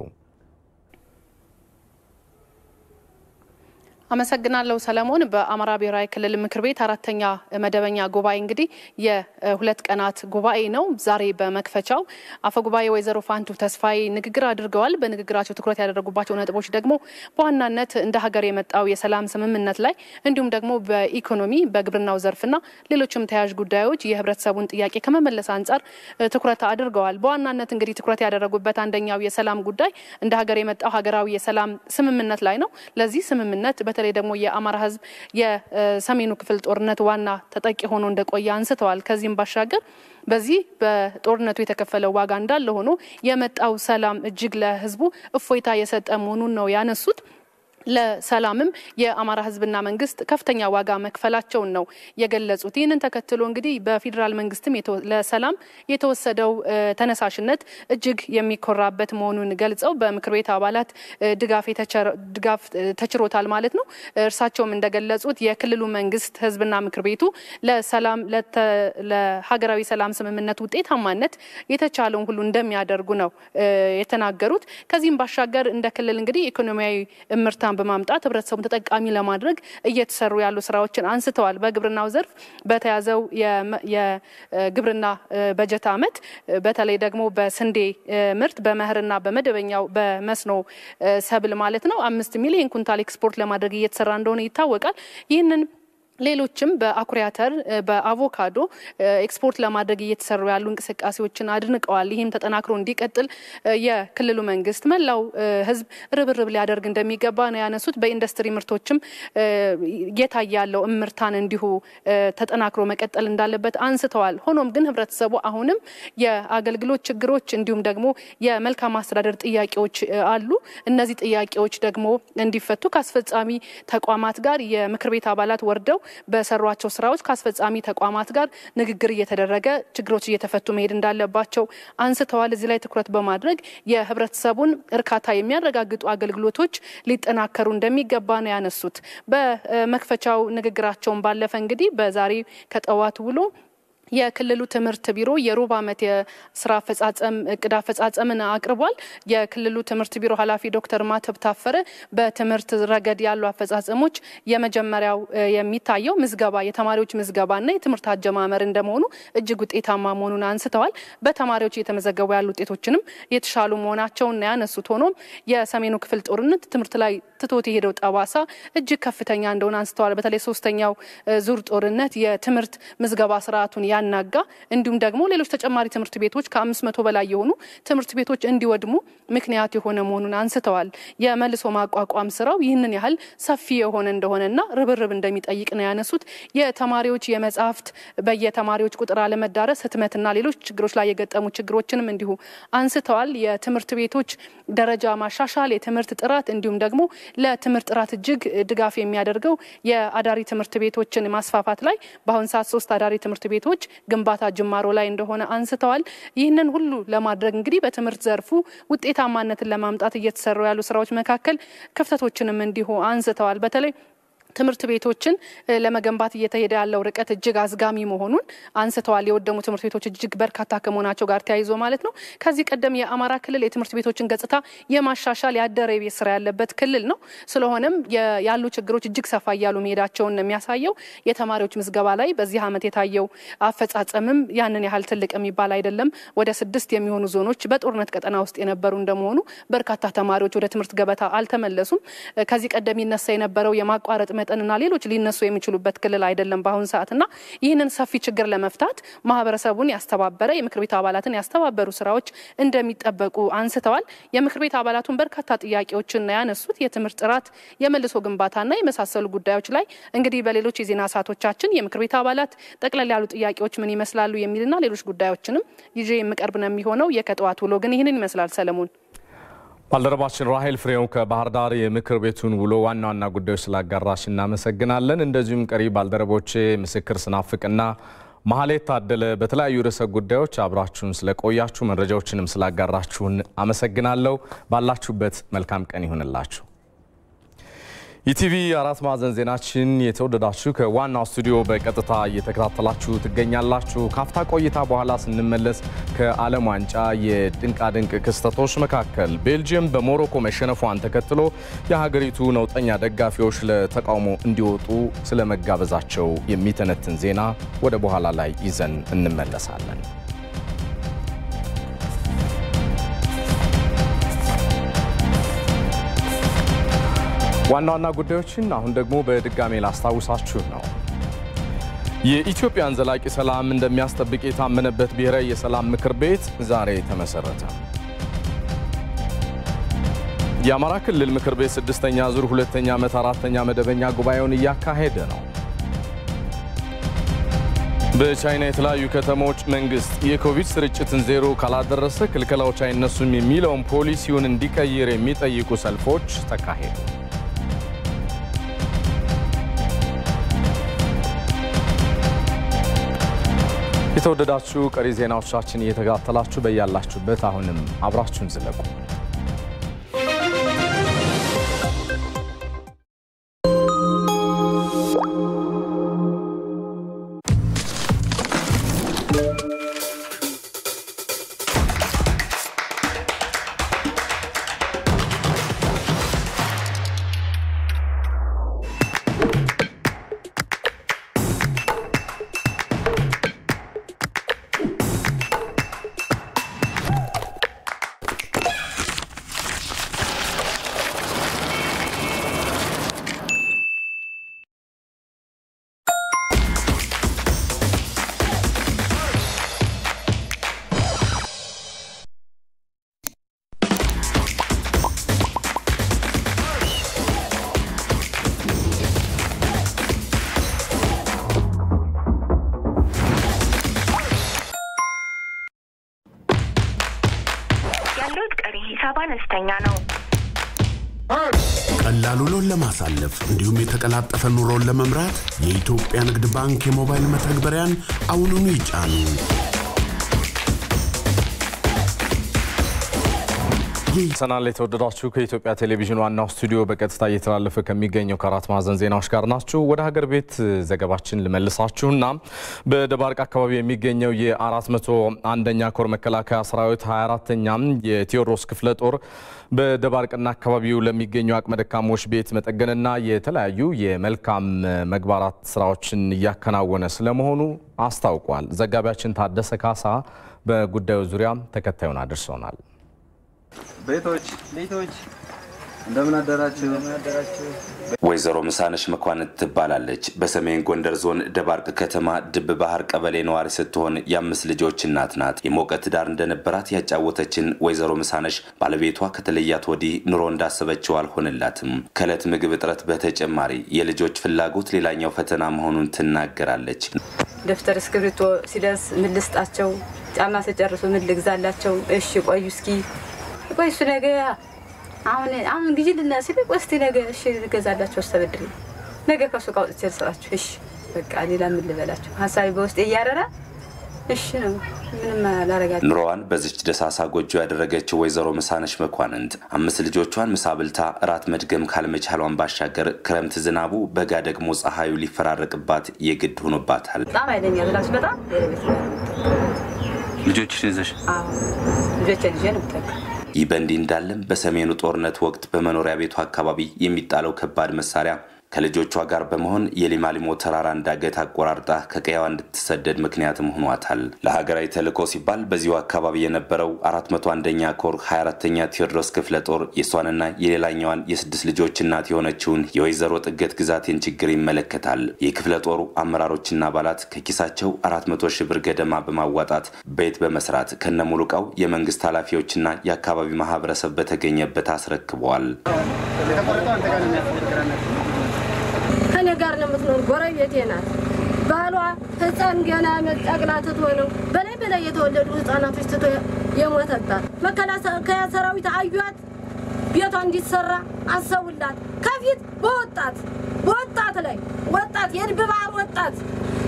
አመሰግናለሁ ሰለሞን። በአማራ ብሔራዊ ክልል ምክር ቤት አራተኛ መደበኛ ጉባኤ እንግዲህ የሁለት ቀናት ጉባኤ ነው። ዛሬ በመክፈቻው አፈጉባኤ ወይዘሮ ፋንቱ ተስፋዬ ንግግር አድርገዋል። በንግግራቸው ትኩረት ያደረጉባቸው ነጥቦች ደግሞ በዋናነት እንደ ሀገር የመጣው የሰላም ስምምነት ላይ እንዲሁም ደግሞ በኢኮኖሚ በግብርናው ዘርፍና ሌሎችም ተያዥ ጉዳዮች የህብረተሰቡን ጥያቄ ከመመለስ አንጻር ትኩረት አድርገዋል። በዋናነት እንግዲህ ትኩረት ያደረጉበት አንደኛው የሰላም ጉዳይ እንደ ሀገር የመጣው ሀገራዊ የሰላም ስምምነት ላይ ነው። ለዚህ ስምምነት በተለይ ደግሞ የአማራ ህዝብ የሰሜኑ ክፍል ጦርነት ዋና ተጠቂ ሆኖ እንደቆየ አንስተዋል። ከዚህም ባሻገር በዚህ በጦርነቱ የተከፈለው ዋጋ እንዳለ ሆኖ የመጣው ሰላም እጅግ ለህዝቡ እፎይታ የሰጠ መሆኑን ነው ያነሱት። ለሰላምም የአማራ ህዝብና መንግስት ከፍተኛ ዋጋ መክፈላቸውን ነው የገለጹት። ይህንን ተከትሎ እንግዲህ በፌዴራል መንግስትም ለሰላም የተወሰደው ተነሳሽነት እጅግ የሚኮራበት መሆኑን ገልጸው በምክር ቤት አባላት ድጋፍ ተችሮታል ማለት ነው። እርሳቸውም እንደገለጹት የክልሉ መንግስት ህዝብና ምክር ቤቱ ለሰላም ለሀገራዊ ሰላም ስምምነት ውጤታማነት የተቻለውን ሁሉ እንደሚያደርጉ ነው የተናገሩት። ከዚህም ባሻገር እንደ ክልል እንግዲህ ኢኮኖሚያዊ ምርታ ግብርናን በማምጣት ህብረተሰቡን ተጠቃሚ ለማድረግ እየተሰሩ ያሉ ስራዎችን አንስተዋል። በግብርናው ዘርፍ በተያዘው የግብርና በጀት ዓመት በተለይ ደግሞ በስንዴ ምርት በመኸርና በመደበኛው በመስኖ ሰብል ማለት ነው አምስት ሚሊዮን ኩንታል ኤክስፖርት ለማድረግ እየተሰራ እንደሆነ ይታወቃል። ይህንን ሌሎችም በአኩሪ አተር በአቮካዶ ኤክስፖርት ለማድረግ እየተሰሩ ያሉ እንቅስቃሴዎችን አድንቀዋል። ይህም ተጠናክሮ እንዲቀጥል የክልሉ መንግስት፣ መላው ህዝብ ርብርብ ሊያደርግ እንደሚገባ ነው ያነሱት። በኢንዱስትሪ ምርቶችም እየታየ ያለው እምርታን እንዲሁ ተጠናክሮ መቀጠል እንዳለበት አንስተዋል። ሆኖም ግን ህብረተሰቡ አሁንም የአገልግሎት ችግሮች እንዲሁም ደግሞ የመልካም አስተዳደር ጥያቄዎች አሉ። እነዚህ ጥያቄዎች ደግሞ እንዲፈቱ ከአስፈጻሚ ተቋማት ጋር የምክር ቤት አባላት ወርደው በሰሯቸው ስራዎች ከአስፈጻሚ ተቋማት ጋር ንግግር እየተደረገ ችግሮች እየተፈቱ መሄድ እንዳለባቸው አንስተዋል። እዚህ ላይ ትኩረት በማድረግ የህብረተሰቡን እርካታ የሚያረጋግጡ አገልግሎቶች ሊጠናከሩ እንደሚገባ ነው ያነሱት። በመክፈቻው ንግግራቸውን ባለፈ እንግዲህ በዛሬ ከጠዋት ውሎ የክልሉ ትምህርት ቢሮ የሩብ ዓመት የስራ አፈጻጸም እቅድ አፈጻጸምን አቅርቧል። የክልሉ ትምህርት ቢሮ ኃላፊ ዶክተር ማተብ ታፈረ በትምህርት ረገድ ያሉ አፈጻጸሞች የመጀመሪያው የሚታየው ምዝገባ የተማሪዎች ምዝገባና የትምህርት አጀማመር እንደመሆኑ እጅግ ውጤታማ መሆኑን አንስተዋል። በተማሪዎች እየተመዘገቡ ያሉ ውጤቶችንም የተሻሉ መሆናቸውን ያነሱት። ሆኖም የሰሜኑ ክፍል ጦርነት ትምህርት ላይ ትቶት የሄደው ጠባሳ እጅግ ከፍተኛ እንደሆነ አንስተዋል። በተለይ ሶስተኛው ዙር ጦርነት የትምህርት ምዝገባ ስርዓቱን እንዳናጋ እንዲሁም ደግሞ ሌሎች ተጨማሪ ትምህርት ቤቶች ከአምስት መቶ በላይ የሆኑ ትምህርት ቤቶች እንዲወድሙ ምክንያት የሆነ መሆኑን አንስተዋል። የመልሶ ማቋቋም ስራው ይህንን ያህል ሰፊ የሆነ እንደሆነና ርብርብ እንደሚጠይቅ ነው ያነሱት። የተማሪዎች የመጽሐፍት በየተማሪዎች ቁጥር አለመዳረስ፣ ህትመትና ሌሎች ችግሮች ላይ የገጠሙ ችግሮችንም እንዲሁ አንስተዋል። የትምህርት ቤቶች ደረጃ ማሻሻል፣ የትምህርት ጥራት እንዲሁም ደግሞ ለትምህርት ጥራት እጅግ ድጋፍ የሚያደርገው የአዳሪ ትምህርት ቤቶችን ማስፋፋት ላይ በአሁን ሰዓት ሶስት አዳሪ ትምህርት ቤቶች ግንባታ ጅማሮ ላይ እንደሆነ አንስተዋል። ይህንን ሁሉ ለማድረግ እንግዲህ በትምህርት ዘርፉ ውጤታማነትን ለማምጣት እየተሰሩ ያሉ ስራዎች መካከል ክፍተቶችንም እንዲሁ አንስተዋል። በተለይ ትምህርት ቤቶችን ለመገንባት እየተሄደ ያለው ርቀት እጅግ አዝጋሚ መሆኑን አንስተዋል። የወደሙ ትምህርት ቤቶች እጅግ በርካታ ከመሆናቸው ጋር ተያይዞ ማለት ነው። ከዚህ ቀደም የአማራ ክልል የትምህርት ቤቶችን ገጽታ የማሻሻል ያደረ የቤት ስራ ያለበት ክልል ነው። ስለሆነም ያሉ ችግሮች እጅግ ሰፋ እያሉ መሄዳቸውን ነው የሚያሳየው። የተማሪዎች ምዝገባ ላይ በዚህ ዓመት የታየው አፈጻጸምም ያንን ያህል ትልቅ የሚባል አይደለም። ወደ ስድስት የሚሆኑ ዞኖች በጦርነት ቀጠና ውስጥ የነበሩ እንደመሆኑ በርካታ ተማሪዎች ወደ ትምህርት ገበታ አልተመለሱም። ከዚህ ቀደም ይነሳ የነበረው የማቋረጥ መጠንና ሌሎች ሊነሱ የሚችሉበት ክልል አይደለም በአሁን ሰዓትና ይህንን ሰፊ ችግር ለመፍታት ማህበረሰቡን ያስተባበረ የምክር ቤት አባላትን ያስተባበሩ ስራዎች እንደሚጠበቁ አንስተዋል። የምክር ቤት አባላቱን በርካታ ጥያቄዎችን ያነሱት። የትምህርት ጥራት፣ የመልሶ ግንባታና የመሳሰሉ ጉዳዮች ላይ እንግዲህ በሌሎች የዜና ሰዓቶቻችን የምክር ቤት አባላት ጠቅለል ያሉ ጥያቄዎች ምን ይመስላሉ የሚልና ሌሎች ጉዳዮችንም ይዤ የምቀርብ ነው የሚሆነው። የከጠዋት ውሎ ግን ይህንን ይመስላል ሰለሞን። ባልደረባችን ራሄል ፍሬው ከባህር ዳር የምክር ቤቱን ውሎ ዋና ዋና ጉዳዮች ስላጋራሽ እናመሰግናለን። እንደዚሁም ቀሪ ባልደረቦቼ ምስክር ስናፍቅና መሀሌት ታደለ በተለያዩ ርዕሰ ጉዳዮች አብራችሁን ስለቆያችሁ መረጃዎችንም ስላጋራችሁን አመሰግናለሁ። ባላችሁበት መልካም ቀን ይሁንላችሁ። ኢቲቪ አራት ማዕዘን ዜናችን የተወደዳችሁ ከዋናው ስቱዲዮ በቀጥታ እየተከታተላችሁ ትገኛላችሁ። ካፍታ ቆይታ በኋላ ስንመለስ ከዓለም ዋንጫ የድንቃድንቅ ክስተቶች መካከል ቤልጅየም በሞሮኮ መሸነፏን ተከትሎ የሀገሪቱ ነውጠኛ ደጋፊዎች ለተቃውሞ እንዲወጡ ስለመጋበዛቸው የሚተነትን ዜና ወደ በኋላ ላይ ይዘን እንመለሳለን። ዋና ዋና ጉዳዮችን አሁን ደግሞ በድጋሜ ላስታውሳችሁ ነው። የኢትዮጵያን ዘላቂ ሰላም እንደሚያስጠብቅ የታመነበት ብሔራዊ የሰላም ምክር ቤት ዛሬ ተመሰረተ። የአማራ ክልል ምክር ቤት ስድስተኛ ዙር ሁለተኛ ዓመት አራተኛ መደበኛ ጉባኤውን እያካሄደ ነው። በቻይና የተለያዩ ከተሞች መንግስት የኮቪድ ስርጭትን ዜሮ ካላደረሰ ክልከላዎች አይነሱም የሚለውን ፖሊሲውን እንዲቀይር የሚጠይቁ ሰልፎች ተካሄዱ። የተወደዳችሁ ቀሪ ዜናዎቻችን እየተከታተላችሁ በያላችሁበት አሁንም አብራችሁን ዝለቁ። ቀላል ውሎን ለማሳለፍ እንዲሁም የተቀላጠፈ ኑሮን ለመምራት የኢትዮጵያ ንግድ ባንክ የሞባይል መተግበሪያን አሁኑኑ ይጫኑ። ሰናል የተወደዳችሁ ከኢትዮጵያ ቴሌቪዥን ዋናው ስቱዲዮ በቀጥታ እየተላለፈ ከሚገኘው ከአራት ማዕዘን ዜናዎች ጋር ናችሁ። ወደ ሀገር ቤት ዘገባችን ልመልሳችሁና በደባርቅ አካባቢ የሚገኘው የ401ኛ ኮር መከላከያ ሰራዊት 24ኛ የቴዎድሮስ ክፍለ ጦር በደባርቅና አካባቢው ለሚገኙ አቅመ ደካሞች ቤት መጠገንና የተለያዩ የመልካም መግባራት ስራዎችን እያከናወነ ስለመሆኑ አስታውቋል። ዘጋቢያችን ታደሰ ካሳ በጉዳዩ ዙሪያ ተከታዩን አድርሶናል። ቤቶች ቤቶች እንደምን አደራችሁ። ወይዘሮ ምሳነሽ መኳንት ትባላለች። በሰሜን ጎንደር ዞን ደባርቅ ከተማ ድብ ባህር ቀበሌ ነዋሪ ስትሆን የአምስት ልጆች እናት ናት። የሞቀ ትዳር እንደነበራት ያጫወተችን ወይዘሮ ምሳነሽ ባለቤቷ ከተለያት ወዲህ ኑሮ እንዳሰበችው አልሆንላትም። ከእለት ምግብ እጥረት በተጨማሪ የልጆች ፍላጎት ሌላኛው ፈተና መሆኑን ትናገራለች። ደብተር እስክሪብቶ ሲደርስ ምን ልስጣቸው? ጫማ ሲጨርሱ ምን ልግዛላቸው? እሺ ቆዩ እስኪ ቆይ እሱ ነገ አሁን አሁን ጊዜ ልናስብ እስቲ ነገ እሺ ልገዛላቸው እስተበድር ነገ ከሱቅ አውጥቼ ልስራችሁ። እሺ በቃ ሌላ ምን ልበላችሁ? ሀሳቢ በውስጥ እያረራ እሺ ነው። ኑሮዋን በዚች ደሳሳ ጎጆ ያደረገችው ወይዘሮ ምሳነሽ መኳንንት አምስት ልጆቿን ምሳ ብልታ እራት መድገም ካልመቻሏን ባሻገር ክረምት ዝናቡ፣ በጋ ደግሞ ፀሐዩ ሊፈራረቅባት የግድ ሆኖባታል። በጣም አይለኛ ብላች በጣም ልጆችሽን ይዘሽ ልጆቼን ይዤ ነው ይህ በእንዲህ እንዳለም በሰሜኑ ጦርነት ወቅት በመኖሪያ ቤቱ አካባቢ የሚጣለው ከባድ መሳሪያ ከልጆቿ ጋር በመሆን የሊማሊሞ ተራራ እንዳገት አቆራርጣ ከቀያዋ እንድትሰደድ ምክንያትም ሆኗታል። ለሀገራዊ ተልዕኮ ሲባል በዚሁ አካባቢ የነበረው 401ኛ ኮር 24ኛ ቴዎድሮስ ክፍለ ጦር የእሷንና የሌላኛዋን የስድስት ልጆች እናት የሆነችውን የወይዘሮ ጥገት ግዛቴን ችግር ይመለከታል። የክፍለ ጦሩ አመራሮችና አባላት ከኪሳቸው 400 ሺህ ብር ገደማ በማዋጣት ቤት በመስራት ከነሙሉ እቃው የመንግስት ኃላፊዎችና የአካባቢ ማህበረሰብ በተገኘበት አስረክበዋል። ጋር ነው የምትኖር፣ ጎረቤቴ ናት። ባሏ ህፃን ገና ጨቅላ ትቶ ነው በላይ በላይ የተወለዱ ህፃናቶች ትቶ የሞተባት። መከላከያ ሰራዊት አዩት፣ ቤቷ እንዲሰራ አሰቡላት። ከፊት በወጣት በወጣት ላይ ወጣት የድብባር ወጣት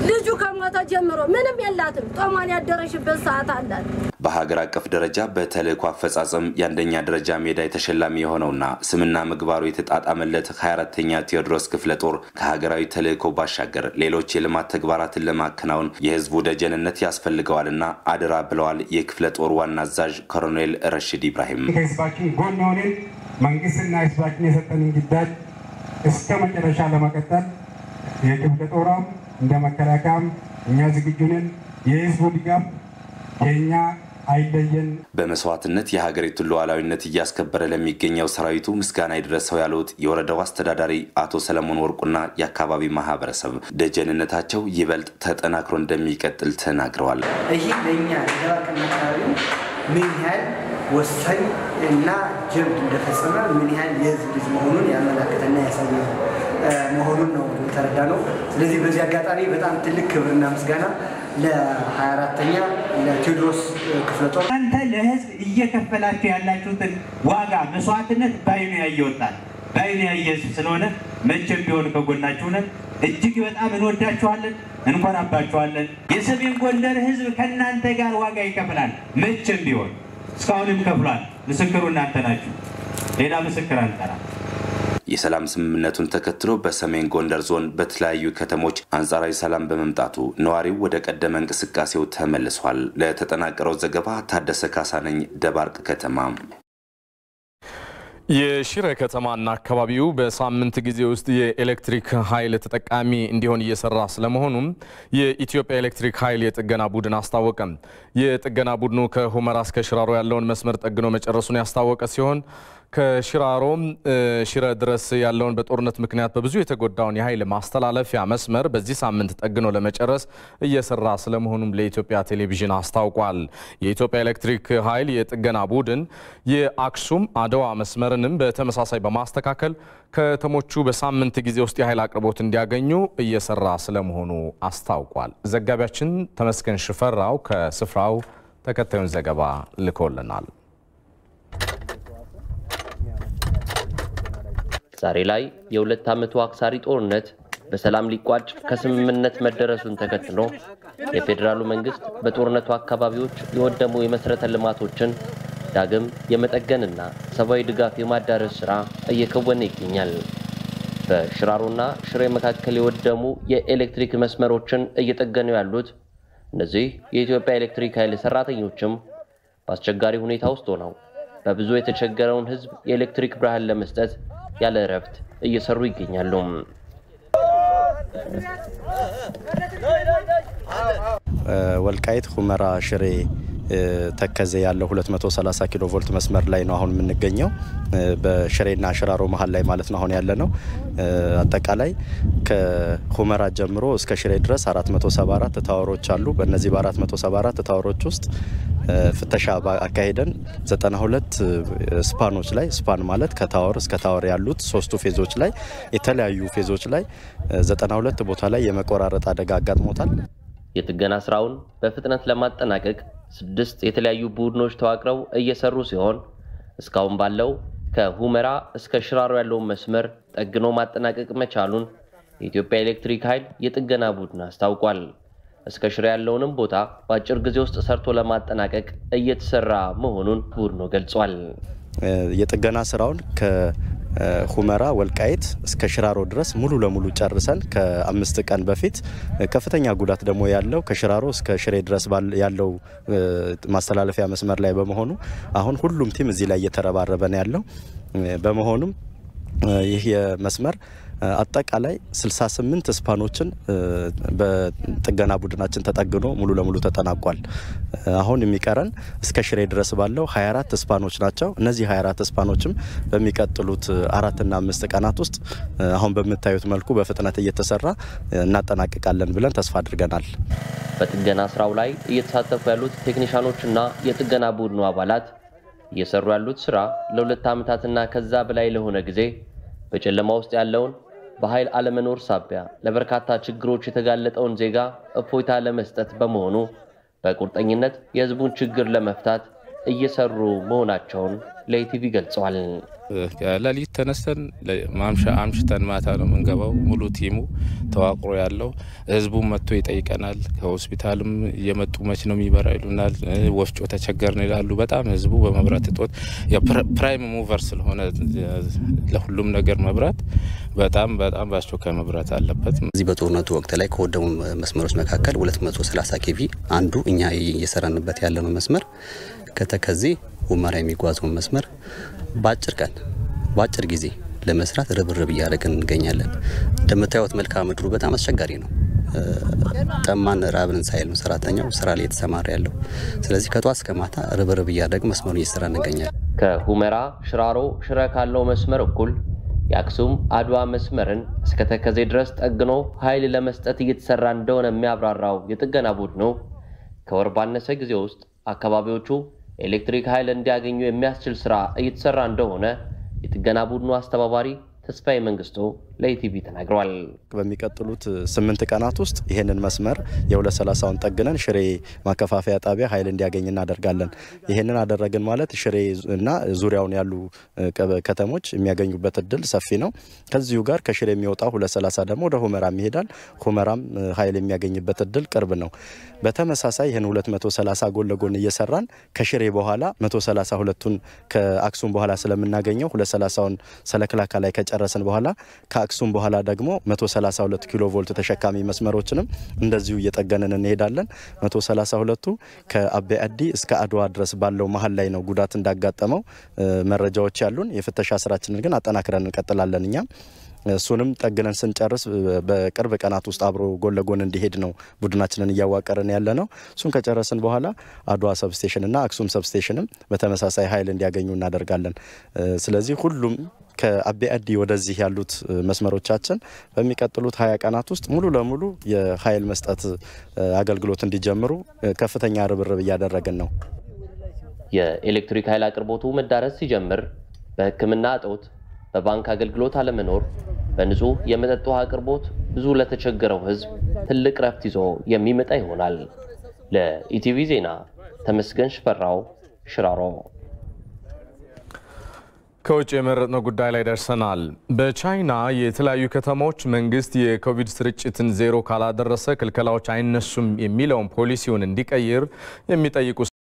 ልጁ ከሞተ ጀምሮ ምንም የላትም። ጦሟን ያደረሽበት ሰዓት አላት። በሀገር አቀፍ ደረጃ በተልእኮ አፈጻጸም የአንደኛ ደረጃ ሜዳ የተሸላሚ የሆነውና ስምና ምግባሩ የተጣጣመለት 24ተኛ ቴዎድሮስ ክፍለ ጦር ከሀገራዊ ተልእኮ ባሻገር ሌሎች የልማት ተግባራትን ለማከናወን የህዝቡ ደጀንነት ያስፈልገዋልና አደራ ብለዋል የክፍለ ጦር ዋና አዛዥ ኮሎኔል ረሽድ ኢብራሂም። ከህዝባችን ጎን ሆነን መንግስትና ህዝባችን የሰጠንን ግዳጅ እስከ መጨረሻ ለመቀጠል የክፍለ ጦሯም እንደ መከላከያም እኛ ዝግጁ ነን። የህዝቡ ድጋፍ የእኛ አይለየን። በመስዋዕትነት የሀገሪቱን ሉዓላዊነት እያስከበረ ለሚገኘው ሰራዊቱ ምስጋና ይድረሰው ያሉት የወረዳው አስተዳዳሪ አቶ ሰለሞን ወርቁና የአካባቢ ማህበረሰብ ደጀንነታቸው ይበልጥ ተጠናክሮ እንደሚቀጥል ተናግረዋል። ይህ ለእኛ ለዋቅና አካባቢ ምን ያህል ወሳኝ እና ጀብድ እንደፈጸመ ምን ያህል የህዝብ ልጅ መሆኑን ያመላክተና ያሳያል። መሆኑን ነው የተረዳ ነው። ስለዚህ በዚህ አጋጣሚ በጣም ትልቅ ክብርና ምስጋና ለ24ተኛ ለቴዎድሮስ ክፍለ ጦር እናንተ ለህዝብ እየከፈላችሁ ያላችሁትን ዋጋ መስዋዕትነት በአይኑ ያየ ወጣት በአይኑ ያየ ህዝብ ስለሆነ መቼም ቢሆን ከጎናችሁ ነን። እጅግ በጣም እንወዳችኋለን፣ እንኮራባችኋለን። የሰሜን ጎንደር ህዝብ ከእናንተ ጋር ዋጋ ይከፍላል፣ መቼም ቢሆን እስካሁንም ከፍሏል። ምስክሩ እናንተ ናችሁ። ሌላ ምስክር አንጠራም። የሰላም ስምምነቱን ተከትሎ በሰሜን ጎንደር ዞን በተለያዩ ከተሞች አንጻራዊ ሰላም በመምጣቱ ነዋሪው ወደ ቀደመ እንቅስቃሴው ተመልሷል። ለተጠናቀረው ዘገባ ታደሰ ካሳነኝ ደባርቅ ከተማ። የሽረ ከተማና አካባቢው በሳምንት ጊዜ ውስጥ የኤሌክትሪክ ኃይል ተጠቃሚ እንዲሆን እየሰራ ስለመሆኑም የኢትዮጵያ ኤሌክትሪክ ኃይል የጥገና ቡድን አስታወቀ። የጥገና ቡድኑ ከሁመራ እስከ ሽራሮ ያለውን መስመር ጠግኖ መጨረሱን ያስታወቀ ሲሆን ከሽራሮም ሽረ ድረስ ያለውን በጦርነት ምክንያት በብዙ የተጎዳውን የኃይል ማስተላለፊያ መስመር በዚህ ሳምንት ጠግኖ ለመጨረስ እየሰራ ስለመሆኑም ለኢትዮጵያ ቴሌቪዥን አስታውቋል። የኢትዮጵያ ኤሌክትሪክ ኃይል የጥገና ቡድን የአክሱም አድዋ መስመርንም በተመሳሳይ በማስተካከል ከተሞቹ በሳምንት ጊዜ ውስጥ የኃይል አቅርቦት እንዲያገኙ እየሰራ ስለመሆኑ አስታውቋል። ዘጋቢያችን ተመስገን ሽፈራው ከስፍራው ተከታዩን ዘገባ ልኮልናል። ዛሬ ላይ የሁለት ዓመቱ አክሳሪ ጦርነት በሰላም ሊቋጭ ከስምምነት መደረሱን ተከትሎ የፌዴራሉ መንግስት በጦርነቱ አካባቢዎች የወደሙ የመሠረተ ልማቶችን ዳግም የመጠገንና ሰብአዊ ድጋፍ የማዳረስ ሥራ እየከወነ ይገኛል። በሽራሮና ሽሬ መካከል የወደሙ የኤሌክትሪክ መስመሮችን እየጠገኑ ያሉት እነዚህ የኢትዮጵያ ኤሌክትሪክ ኃይል ሰራተኞችም በአስቸጋሪ ሁኔታ ውስጥ ሆነው በብዙ የተቸገረውን ሕዝብ የኤሌክትሪክ ብርሃን ለመስጠት ያለ እረፍት እየሰሩ ይገኛሉ። ወልቃይት ሁመራ ሽሬ ተከዘ ያለው 230 ኪሎ ቮልት መስመር ላይ ነው አሁን የምንገኘው። በሽሬና ሽራሮ መሀል ላይ ማለት ነው አሁን ያለ ነው። አጠቃላይ ከሁመራ ጀምሮ እስከ ሽሬ ድረስ 474 ታወሮች አሉ። በእነዚህ በ474 ታወሮች ውስጥ ፍተሻ አካሄደን 92 ስፓኖች ላይ ስፓን ማለት ከታወር እስከ ታወር ያሉት ሶስቱ ፌዞች ላይ የተለያዩ ፌዞች ላይ 92 ቦታ ላይ የመቆራረጥ አደጋ አጋጥሞታል። የጥገና ስራውን በፍጥነት ለማጠናቀቅ ስድስት የተለያዩ ቡድኖች ተዋቅረው እየሰሩ ሲሆን እስካሁን ባለው ከሁመራ እስከ ሽራሮ ያለውን መስመር ጠግኖ ማጠናቀቅ መቻሉን የኢትዮጵያ ኤሌክትሪክ ኃይል የጥገና ቡድን አስታውቋል። እስከ ሽሬ ያለውንም ቦታ በአጭር ጊዜ ውስጥ ሰርቶ ለማጠናቀቅ እየተሰራ መሆኑን ቡድኑ ገልጿል። የጥገና ስራውን ሁመራ ወልቃይት እስከ ሽራሮ ድረስ ሙሉ ለሙሉ ጨርሰን ከአምስት ቀን በፊት ከፍተኛ ጉዳት ደግሞ ያለው ከሽራሮ እስከ ሽሬ ድረስ ያለው ማስተላለፊያ መስመር ላይ በመሆኑ አሁን ሁሉም ቲም እዚህ ላይ እየተረባረበ ነው ያለው። በመሆኑም ይህ መስመር አጠቃላይ 68 ስፓኖችን በጥገና ቡድናችን ተጠግኖ ሙሉ ለሙሉ ተጠናቋል። አሁን የሚቀረን እስከ ሽሬ ድረስ ባለው 24 ስፓኖች ናቸው። እነዚህ 24 ስፓኖችም በሚቀጥሉት አራትና አምስት ቀናት ውስጥ አሁን በምታዩት መልኩ በፍጥነት እየተሰራ እናጠናቅቃለን ብለን ተስፋ አድርገናል። በጥገና ስራው ላይ እየተሳተፉ ያሉት ቴክኒሻኖችና የጥገና ቡድኑ አባላት እየሰሩ ያሉት ስራ ለሁለት ዓመታትና ከዛ በላይ ለሆነ ጊዜ በጨለማ ውስጥ ያለውን በኃይል አለመኖር ሳቢያ ለበርካታ ችግሮች የተጋለጠውን ዜጋ እፎይታ ለመስጠት በመሆኑ በቁርጠኝነት የሕዝቡን ችግር ለመፍታት እየሰሩ መሆናቸውን ለኢቲቪ ገልጸዋል። ለሊት ተነስተን ማምሻ አምሽተን ማታ ነው የምንገባው። ሙሉ ቲሙ ተዋቅሮ ያለው ህዝቡ መጥቶ ይጠይቀናል። ከሆስፒታልም እየመጡ መች ነው የሚበራ ይሉናል። ወፍጮ ተቸገርን ይላሉ። በጣም ህዝቡ በመብራት እጦት ፕራይም ሙቨር ስለሆነ ለሁሉም ነገር መብራት በጣም በጣም በአስቸኳይ መብራት አለበት። እዚህ በጦርነቱ ወቅት ላይ ከወደሙ መስመሮች መካከል 230 ኬቪ አንዱ እኛ እየሰራንበት ያለነው መስመር ከተከዜ ሁመራ የሚጓዘውን መስመር በአጭር ቀን በአጭር ጊዜ ለመስራት ርብርብ እያደረግን እንገኛለን። እንደምታዩት መልክዓ ምድሩ በጣም አስቸጋሪ ነው። ጠማን ራብን ሳይል ሰራተኛው ስራ ላይ የተሰማራ ያለው። ስለዚህ ከጧት እስከ ማታ ርብርብ እያደረግን መስመሩን እየሰራ እንገኛለን። ከሁመራ ሽራሮ ሽረ ካለው መስመር እኩል የአክሱም አድዋ መስመርን እስከ ተከዜ ድረስ ጠግኖ ኃይል ለመስጠት እየተሰራ እንደሆነ የሚያብራራው የጥገና ቡድኑ ከወር ባነሰ ጊዜ ውስጥ አካባቢዎቹ ኤሌክትሪክ ኃይል እንዲያገኙ የሚያስችል ስራ እየተሰራ እንደሆነ የጥገና ቡድኑ አስተባባሪ ተስፋዬ መንግስቱ ለኢቲቪ ተናግረዋል። በሚቀጥሉት ስምንት ቀናት ውስጥ ይህንን መስመር የሁለ ሰላሳውን ጠግነን ሽሬ ማከፋፈያ ጣቢያ ኃይል እንዲያገኝ እናደርጋለን። ይህንን አደረግን ማለት ሽሬ እና ዙሪያውን ያሉ ከተሞች የሚያገኙበት እድል ሰፊ ነው። ከዚሁ ጋር ከሽሬ የሚወጣው ሰላሳ ደግሞ ወደ ሁመራም ይሄዳል። ሁመራም ኃይል የሚያገኝበት እድል ቅርብ ነው። በተመሳሳይ ይህን 230 ጎን ለጎን እየሰራን ከሽሬ በኋላ 132ቱን ከአክሱም በኋላ ስለምናገኘው 230ውን ሰለክላካ ላይ ከጨረስን በኋላ ከአክሱም በኋላ ደግሞ 132 ኪሎ ቮልት ተሸካሚ መስመሮችንም እንደዚሁ እየጠገንን እንሄዳለን። 132ቱ ከአቤ አዲ እስከ አድዋ ድረስ ባለው መሀል ላይ ነው ጉዳት እንዳጋጠመው መረጃዎች ያሉን። የፍተሻ ስራችንን ግን አጠናክረን እንቀጥላለን እኛም እሱንም ጠግነን ስንጨርስ በቅርብ ቀናት ውስጥ አብሮ ጎን ለጎን እንዲሄድ ነው ቡድናችንን እያዋቀርን ያለ ነው። እሱን ከጨረስን በኋላ አድዋ ሰብስቴሽን እና አክሱም ሰብስቴሽንም በተመሳሳይ ኃይል እንዲያገኙ እናደርጋለን። ስለዚህ ሁሉም ከአቤ አዲ ወደዚህ ያሉት መስመሮቻችን በሚቀጥሉት ሀያ ቀናት ውስጥ ሙሉ ለሙሉ የኃይል መስጠት አገልግሎት እንዲጀምሩ ከፍተኛ ርብርብ እያደረግን ነው። የኤሌክትሪክ ኃይል አቅርቦቱ መዳረስ ሲጀምር በሕክምና እጦት በባንክ አገልግሎት አለመኖር በንጹህ የመጠጥ ውሃ አቅርቦት ብዙ ለተቸገረው ህዝብ ትልቅ ረፍት ይዞ የሚመጣ ይሆናል። ለኢቲቪ ዜና ተመስገን ሽፈራው ሽራሮ። ከውጭ የመረጥነው ጉዳይ ላይ ደርሰናል። በቻይና የተለያዩ ከተሞች መንግስት የኮቪድ ስርጭትን ዜሮ ካላደረሰ ክልከላዎች አይነሱም የሚለውን ፖሊሲውን እንዲቀይር የሚጠይቁ